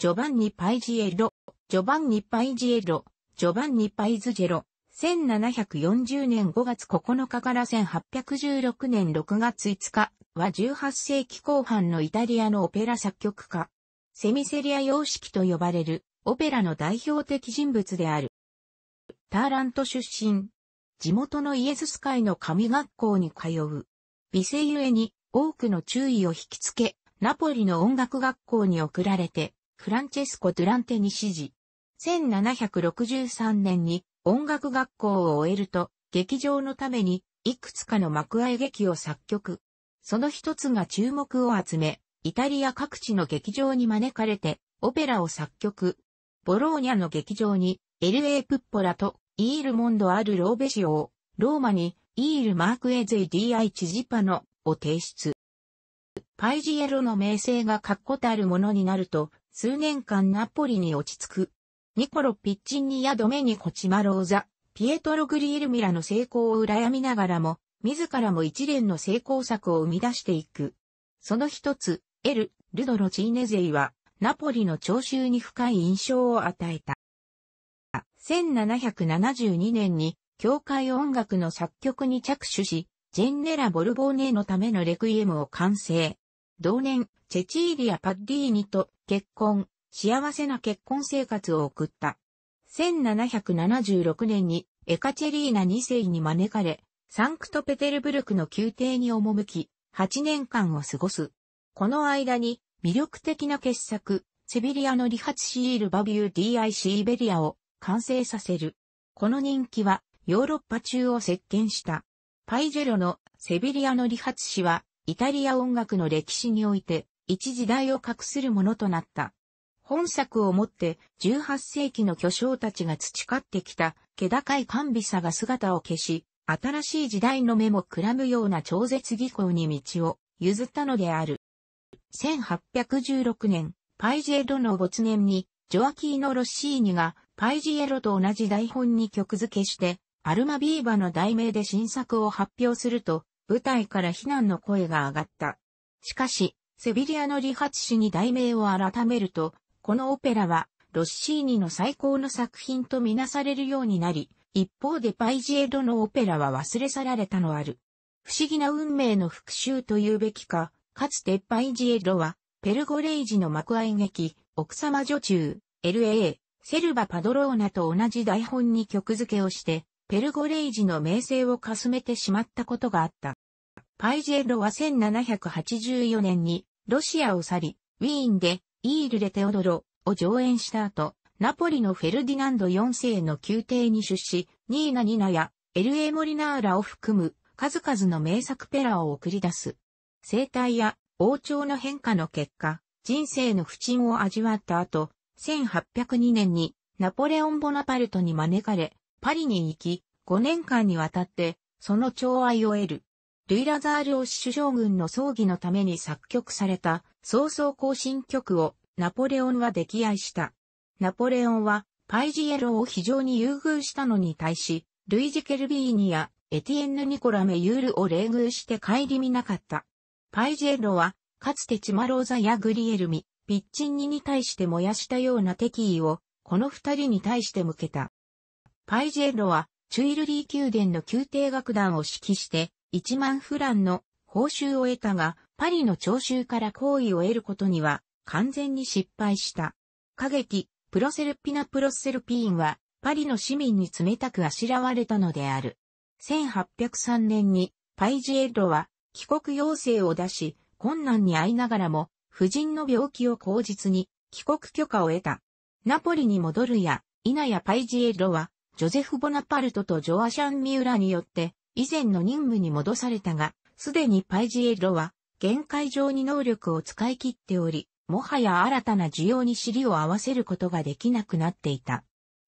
ジョバンニ・パイジエロ、ジョバンニ・パイジエロ、ジョバンニ・パイズジェロ、1740年5月9日から1816年6月5日は18世紀後半のイタリアのオペラ作曲家。セミセリア様式と呼ばれるオペラの代表的人物である。ターラント出身。地元のイエズス会の神学校に通う。美声ゆえに多くの注意を引きつけ、ナポリの音楽学校に送られて、フランチェスコ・ドゥランテに指示。1763年に音楽学校を終えると、劇場のために、いくつかの幕あ劇を作曲。その一つが注目を集め、イタリア各地の劇場に招かれて、オペラを作曲。ボローニャの劇場に、エルエー・プッポラと、イール・モンド・アル・ローベシオを、ローマに、イール・マーク・エゼイ・ディアイ・チジパノを提出。パイジエロの名声が確固たるものになると、数年間ナポリに落ち着く。ニコロ・ピッチンニやドメニコ・チマローザ、ピエトロ・グリエルミラの成功を羨みながらも、自らも一連の成功策を生み出していく。その一つ、エル・ルドロ・チーネゼイは、ナポリの聴衆に深い印象を与えた。1772年に、教会音楽の作曲に着手し、ジェンネラ・ボルボーネのためのレクイエムを完成。同年、チェチーリア・パッディーニと結婚、幸せな結婚生活を送った。1776年にエカチェリーナ2世に招かれ、サンクトペテルブルクの宮廷に赴き、8年間を過ごす。この間に魅力的な傑作、セビリアの理髪シールバビュー DIC イベリアを完成させる。この人気はヨーロッパ中を席巻した。パイジェロのセビリアの理髪師はイタリア音楽の歴史において一時代を画するものとなった。本作をもって18世紀の巨匠たちが培ってきた気高い甘美さが姿を消し、新しい時代の目もくらむような超絶技巧に道を譲ったのである。1816年、パイジエロの没年に、ジョアキーノ・ロッシーニがパイジエロと同じ台本に曲付けして、アルマビーバの題名で新作を発表すると、舞台から非難の声が上がった。しかし、セビリアの理髪師に題名を改めると、このオペラは、ロッシーニの最高の作品とみなされるようになり、一方でパイジエドのオペラは忘れ去られたのある。不思議な運命の復讐というべきか、かつてパイジエドは、ペルゴレイジの幕愛劇、奥様女中、LA、セルバ・パドローナと同じ台本に曲付けをして、ペルゴレイジの名声をかすめてしまったことがあった。パイジェロは1784年にロシアを去り、ウィーンでイールレ・テオドロを上演した後、ナポリのフェルディナンド4世の宮廷に出資、ニーナ・ニナやエルエ・モリナーラを含む数々の名作ペラを送り出す。生態や王朝の変化の結果、人生の不沈を味わった後、1802年にナポレオン・ボナパルトに招かれ、パリに行き、5年間にわたって、その寵愛を得る。ルイラザールオッシュ将軍の葬儀のために作曲された、早々行進曲をナポレオンは溺愛した。ナポレオンはパイジエロを非常に優遇したのに対し、ルイジ・ケルビーニやエティエンヌ・ニコラ・メユールを冷遇して帰り見なかった。パイジエロは、かつてチマローザやグリエルミ、ピッチンニに対して燃やしたような敵意を、この二人に対して向けた。パイジエロは、チュイルリー宮殿の宮廷楽団を指揮して、1万フランの報酬を得たが、パリの徴収から好意を得ることには完全に失敗した。過激、プロセルピナ・プロセルピーンは、パリの市民に冷たくあしらわれたのである。1803年に、パイジエッロは、帰国要請を出し、困難に遭いながらも、夫人の病気を口実に、帰国許可を得た。ナポリに戻るや、イナやパイジエッロは、ジョゼフ・ボナパルトとジョアシャン・ミューラによって、以前の任務に戻されたが、すでにパイジエロは、限界上に能力を使い切っており、もはや新たな需要に尻を合わせることができなくなっていた。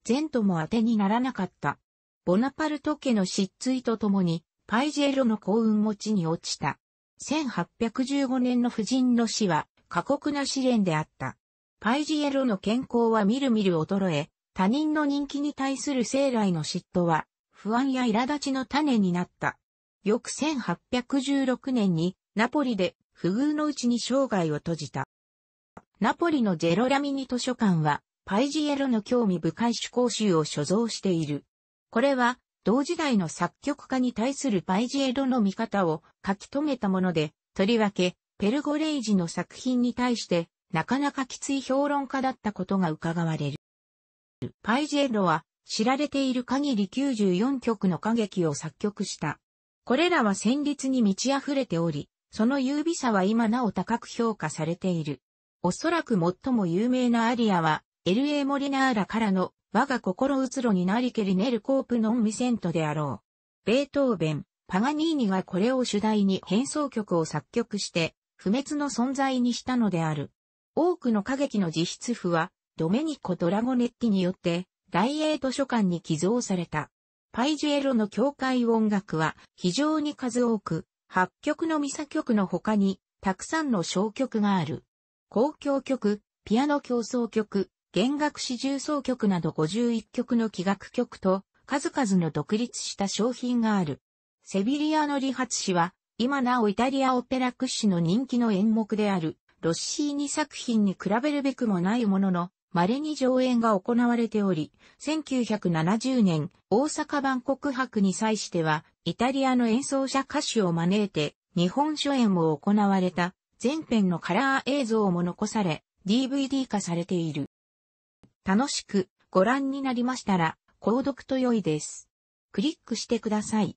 前途も当てにならなかった。ボナパルト家の失墜とともに、パイジエロの幸運持ちに落ちた。1815年の夫人の死は過酷な試練であった。パイジエロの健康はみるみる衰え、他人の人気に対する生来の嫉妬は不安や苛立ちの種になった。翌1816年にナポリで不遇のうちに生涯を閉じた。ナポリのジェロラミニ図書館はパイジエロの興味深い趣向集を所蔵している。これは同時代の作曲家に対するパイジエロの見方を書き留めたもので、とりわけペルゴレイジの作品に対してなかなかきつい評論家だったことが伺われる。パイジエロは知られている限り94曲の歌劇を作曲した。これらは旋律に満ち溢れており、その優美さは今なお高く評価されている。おそらく最も有名なアリアは、LA モリナーラからの我が心移ろになりけりねるコープノンミセントであろう。ベートーベン、パガニーニがこれを主題に変奏曲を作曲して、不滅の存在にしたのである。多くの歌劇の実質譜は、ドメニコ・ドラゴネッティによって大英図書館に寄贈された。パイジエロの教会音楽は非常に数多く、八曲のミサ曲の他に、たくさんの小曲がある。公共曲、ピアノ競争曲、弦楽四重奏曲など51曲の器楽曲と、数々の独立した商品がある。セビリアの理髪師は、今なおイタリアオペラ屈指の人気の演目である、ロッシーニ作品に比べるべくもないものの、稀に上演が行われており、1970年、大阪万国博に際しては、イタリアの演奏者歌手を招いて、日本初演も行われた、前編のカラー映像も残され、DVD 化されている。楽しくご覧になりましたら、購読と良いです。クリックしてください。